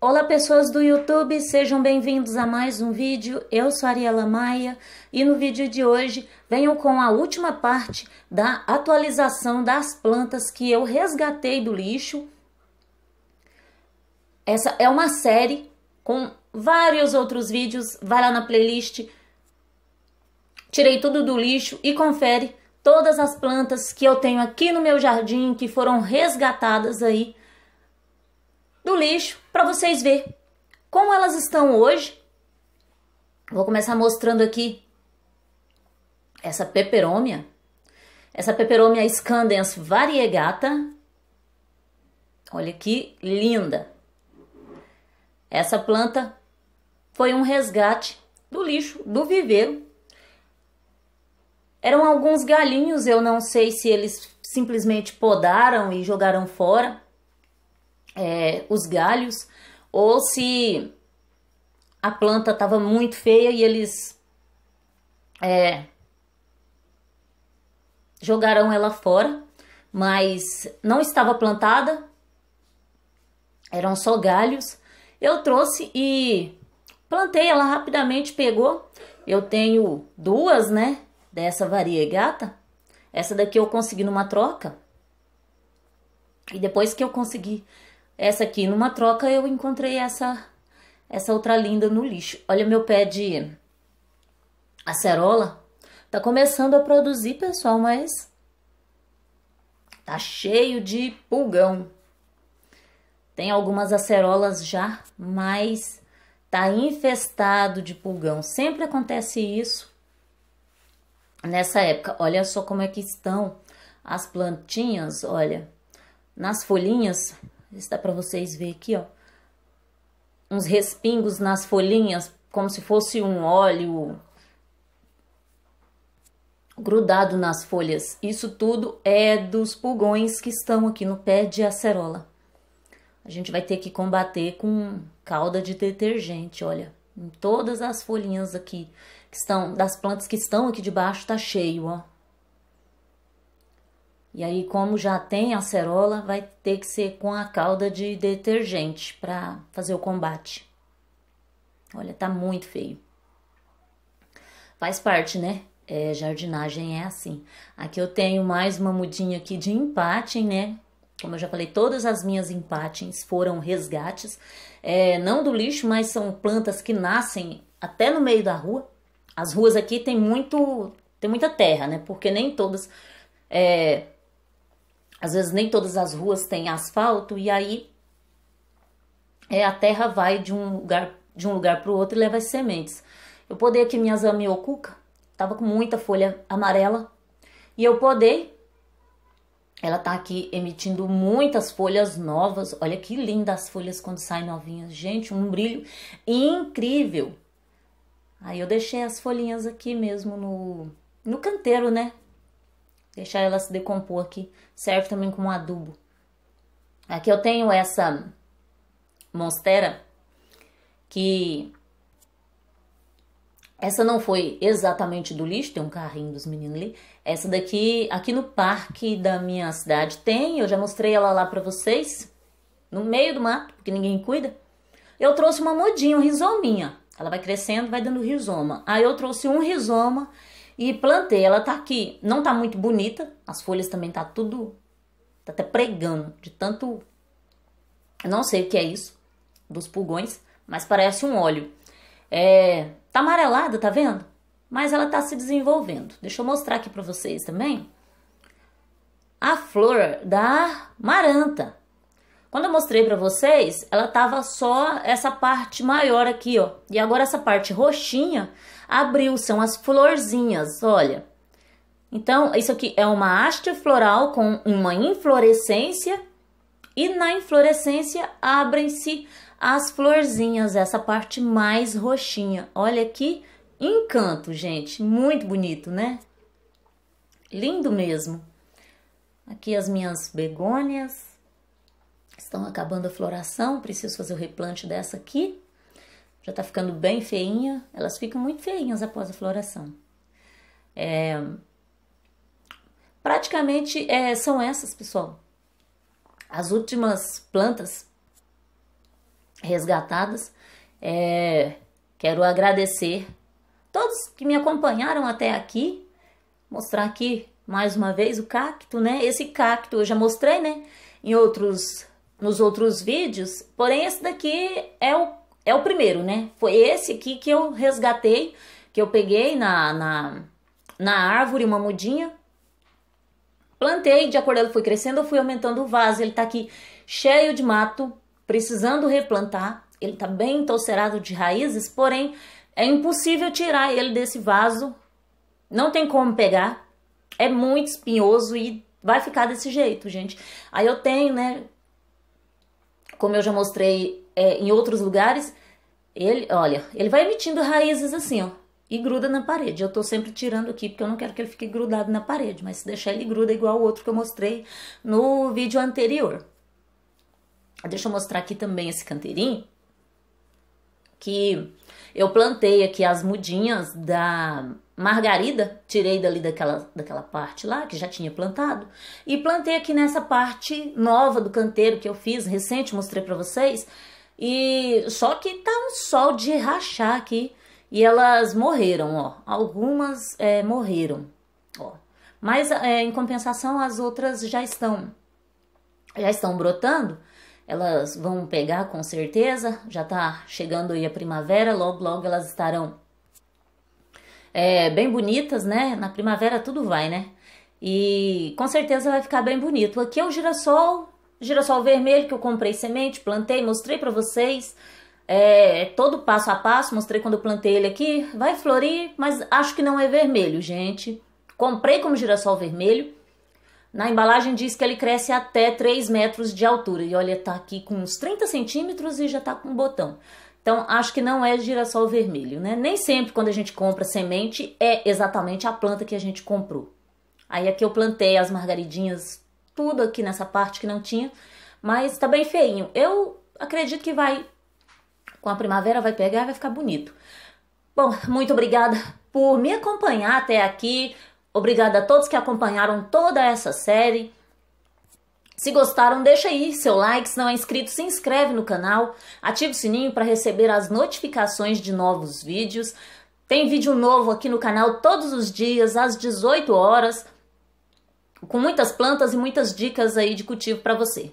Olá pessoas do YouTube, sejam bem-vindos a mais um vídeo. Eu sou Ariela Maia e no vídeo de hoje venho com a última parte da atualização das plantas que eu resgatei do lixo. Essa é uma série com vários outros vídeos, vai lá na playlist. Tirei tudo do lixo e confere todas as plantas que eu tenho aqui no meu jardim que foram resgatadas aí do lixo para vocês ver como elas estão hoje. Vou começar mostrando aqui essa peperômia. Essa peperômia scandens variegata. Olha que linda. Essa planta foi um resgate do lixo, do viveiro. Eram alguns galinhos, eu não sei se eles simplesmente podaram e jogaram fora é, os galhos, ou se a planta estava muito feia e eles é, jogaram ela fora, mas não estava plantada, eram só galhos. Eu trouxe e plantei, ela rapidamente pegou. Eu tenho duas, né, dessa variegata. Essa daqui eu consegui numa troca. E depois que eu consegui essa aqui, numa troca, eu encontrei essa essa outra linda no lixo. Olha meu pé de acerola. Tá começando a produzir, pessoal, mas tá cheio de pulgão. Tem algumas acerolas já, mas tá infestado de pulgão. Sempre acontece isso nessa época. Olha só como é que estão as plantinhas, olha. Nas folhinhas isso dá para vocês ver aqui, ó. Uns respingos nas folhinhas, como se fosse um óleo grudado nas folhas. Isso tudo é dos pulgões que estão aqui no pé de acerola. A gente vai ter que combater com calda de detergente, olha. Em todas as folhinhas aqui que estão das plantas que estão aqui debaixo tá cheio, ó. E aí, como já tem acerola, vai ter que ser com a calda de detergente para fazer o combate. Olha, tá muito feio. Faz parte, né? É, jardinagem é assim. Aqui eu tenho mais uma mudinha aqui de empate, né? Como eu já falei, todas as minhas empatins foram resgates, é, não do lixo, mas são plantas que nascem até no meio da rua. As ruas aqui tem muito, tem muita terra, né? Porque nem todas é, às vezes nem todas as ruas têm asfalto e aí é, a terra vai de um lugar de um lugar para o outro e leva as sementes. Eu podei aqui minhas amiocuca, tava com muita folha amarela e eu podei ela tá aqui emitindo muitas folhas novas. Olha que linda as folhas quando saem novinhas. Gente, um brilho incrível. Aí eu deixei as folhinhas aqui mesmo no, no canteiro, né? deixar ela se decompor aqui. Serve também como adubo. Aqui eu tenho essa monstera que essa não foi exatamente do lixo, tem um carrinho dos meninos ali. Essa daqui, aqui no parque da minha cidade tem, eu já mostrei ela lá para vocês, no meio do mato, porque ninguém cuida. Eu trouxe uma mudinha, um rizominha. Ela vai crescendo, vai dando rizoma. Aí eu trouxe um rizoma e plantei, ela tá aqui, não tá muito bonita, as folhas também tá tudo, tá até pregando, de tanto, eu não sei o que é isso, dos pulgões, mas parece um óleo. É, tá amarelada, tá vendo? Mas ela tá se desenvolvendo. Deixa eu mostrar aqui pra vocês também. A flor da maranta. Quando eu mostrei para vocês, ela tava só essa parte maior aqui, ó. E agora essa parte roxinha abriu, são as florzinhas, olha. Então, isso aqui é uma haste floral com uma inflorescência e na inflorescência abrem-se as florzinhas, essa parte mais roxinha. Olha que encanto, gente, muito bonito, né? Lindo mesmo. Aqui as minhas begônias estão acabando a floração, preciso fazer o replante dessa aqui. Já está ficando bem feinha, elas ficam muito feinhas após a floração. É, praticamente é, são essas, pessoal. As últimas plantas resgatadas. É, quero agradecer todos que me acompanharam até aqui. Mostrar aqui mais uma vez o cacto, né? Esse cacto eu já mostrei, né? Em outros nos outros vídeos, porém esse daqui é o, é o primeiro, né? Foi esse aqui que eu resgatei, que eu peguei na, na, na árvore, uma mudinha. Plantei, de acordo ele foi crescendo, eu fui aumentando o vaso. Ele tá aqui cheio de mato, precisando replantar. Ele tá bem entorcerado de raízes, porém é impossível tirar ele desse vaso. Não tem como pegar. É muito espinhoso e vai ficar desse jeito, gente. Aí eu tenho, né, como eu já mostrei é, em outros lugares, ele, olha, ele vai emitindo raízes assim, ó, e gruda na parede. Eu tô sempre tirando aqui porque eu não quero que ele fique grudado na parede, mas se deixar ele gruda igual o outro que eu mostrei no vídeo anterior. Deixa eu mostrar aqui também esse canteirinho que eu plantei aqui as mudinhas da margarida, tirei dali daquela, daquela parte lá que já tinha plantado e plantei aqui nessa parte nova do canteiro que eu fiz recente, mostrei para vocês. E só que tá um sol de rachar aqui e elas morreram, ó. Algumas é, morreram, ó. Mas é, em compensação as outras já estão já estão brotando elas vão pegar com certeza. Já está chegando aí a primavera, logo, logo elas estarão é, bem bonitas, né? Na primavera tudo vai, né? E com certeza vai ficar bem bonito. Aqui é o girassol, girassol vermelho que eu comprei semente, plantei, mostrei para vocês. É, é, todo passo a passo, mostrei quando eu plantei ele aqui. Vai florir, mas acho que não é vermelho, gente. Comprei como girassol vermelho, na embalagem diz que ele cresce até 3 metros de altura. E olha, tá aqui com uns 30 centímetros e já tá com um botão. Então, acho que não é girassol vermelho, né? Nem sempre quando a gente compra semente é exatamente a planta que a gente comprou. Aí aqui eu plantei as margaridinhas, tudo aqui nessa parte que não tinha, mas tá bem feinho. Eu acredito que vai, com a primavera vai pegar e vai ficar bonito. Bom, muito obrigada por me acompanhar até aqui. Obrigada a todos que acompanharam toda essa série. Se gostaram, deixa aí seu like. Se não é inscrito, se inscreve no canal. Ative o sininho para receber as notificações de novos vídeos. Tem vídeo novo aqui no canal todos os dias, às 18 horas, com muitas plantas e muitas dicas aí de cultivo para você.